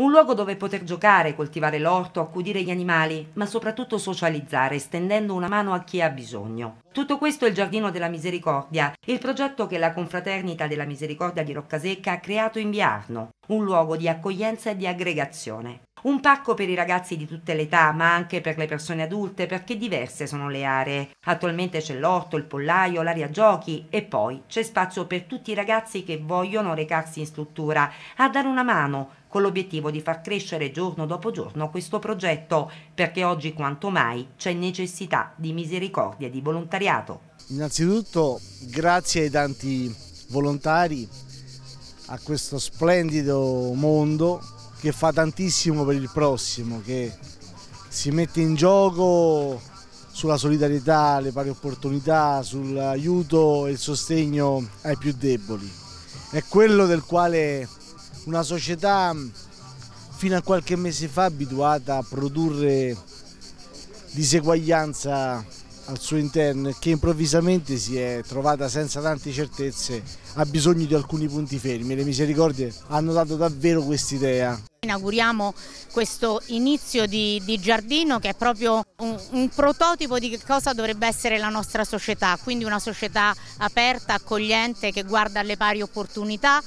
un luogo dove poter giocare, coltivare l'orto, accudire gli animali, ma soprattutto socializzare, stendendo una mano a chi ha bisogno. Tutto questo è il Giardino della Misericordia, il progetto che la Confraternita della Misericordia di Roccasecca ha creato in Biarno, un luogo di accoglienza e di aggregazione. Un pacco per i ragazzi di tutte le età, ma anche per le persone adulte, perché diverse sono le aree. Attualmente c'è l'orto, il pollaio, l'area giochi e poi c'è spazio per tutti i ragazzi che vogliono recarsi in struttura a dare una mano con l'obiettivo di far crescere giorno dopo giorno questo progetto, perché oggi quanto mai c'è necessità di misericordia e di volontariato. Innanzitutto grazie ai tanti volontari, a questo splendido mondo che fa tantissimo per il prossimo, che si mette in gioco sulla solidarietà, le pari opportunità, sull'aiuto e il sostegno ai più deboli. È quello del quale una società fino a qualche mese fa abituata a produrre diseguaglianza al suo interno e che improvvisamente si è trovata senza tante certezze, ha bisogno di alcuni punti fermi. Le misericordie hanno dato davvero quest'idea. Inauguriamo questo inizio di, di, giardino che è proprio un, un prototipo di che cosa dovrebbe essere la nostra società, quindi una società aperta, accogliente, che guarda alle pari opportunità,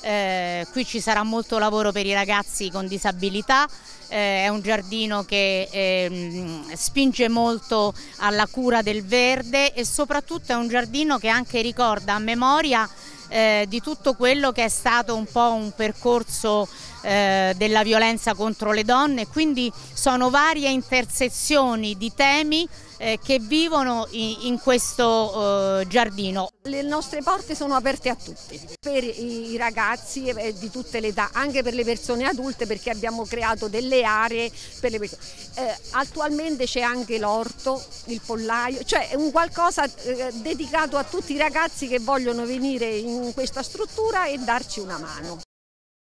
eh, qui ci sarà molto lavoro per i ragazzi con disabilità, eh, è un giardino che eh, spinge molto alla cura del verde e soprattutto è un giardino che anche ricorda a memoria eh, di tutto quello che è stato un po' un percorso eh, della violenza contro le donne, quindi sono varie intersezioni di temi eh, che vivono in, in questo eh, giardino. Le nostre porte sono aperte a tutti, per i ragazzi di tutte le età, anche per le persone adulte perché abbiamo creato delle aree per le persone. Eh, attualmente c'è anche l'orto, il pollaio, cioè un qualcosa eh, dedicato a tutti i ragazzi che vogliono venire in questa struttura e darci una mano.